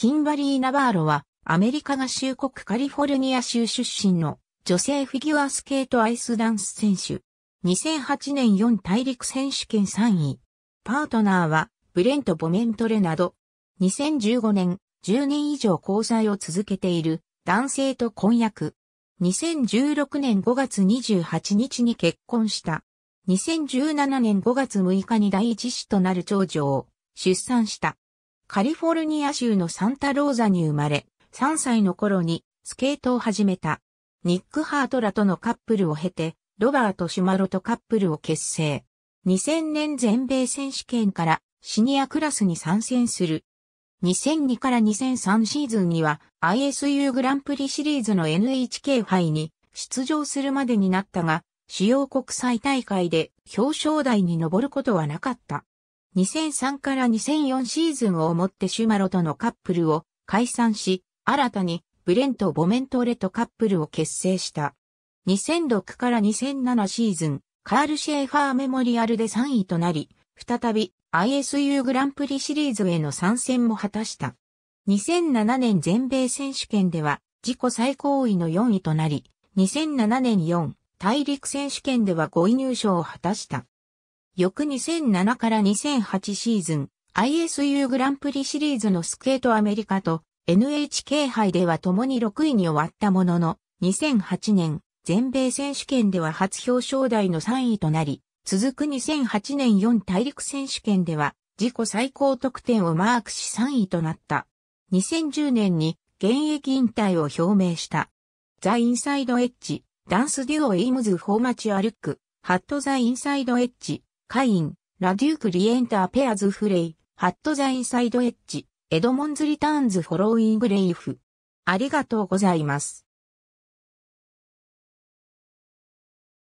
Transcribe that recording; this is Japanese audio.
キンバリー・ナバーロは、アメリカ合衆国カリフォルニア州出身の女性フィギュアスケートアイスダンス選手。2008年4大陸選手権3位。パートナーはブレント・ボメントレなど、2015年10年以上交際を続けている男性と婚約。2016年5月28日に結婚した。2017年5月6日に第一子となる長女を出産した。カリフォルニア州のサンタローザに生まれ、3歳の頃にスケートを始めた。ニック・ハートらとのカップルを経て、ロバート・シュマロとカップルを結成。2000年全米選手権からシニアクラスに参戦する。2002から2003シーズンには ISU グランプリシリーズの NHK 杯に出場するまでになったが、主要国際大会で表彰台に上ることはなかった。2003から2004シーズンをもってシュマロとのカップルを解散し、新たにブレント・ボメントレとカップルを結成した。2006から2007シーズン、カール・シェーファーメモリアルで3位となり、再び ISU グランプリシリーズへの参戦も果たした。2007年全米選手権では自己最高位の4位となり、2007年4大陸選手権では5位入賞を果たした。翌2007から2008シーズン、ISU グランプリシリーズのスケートアメリカと NHK 杯では共に6位に終わったものの、2008年、全米選手権では初表彰台の3位となり、続く2008年4大陸選手権では、自己最高得点をマークし3位となった。2010年に現役引退を表明した。ザ・インサイド・エッジ、ダンスデュオ・エイムズ・フォーマチア・ルック、ハット・ザ・インサイド・エッジ、カイン、ラデュークリエンターペアズフレイ、ハットザインサイドエッジ、エドモンズリターンズフォローイングレイフ。ありがとうございます。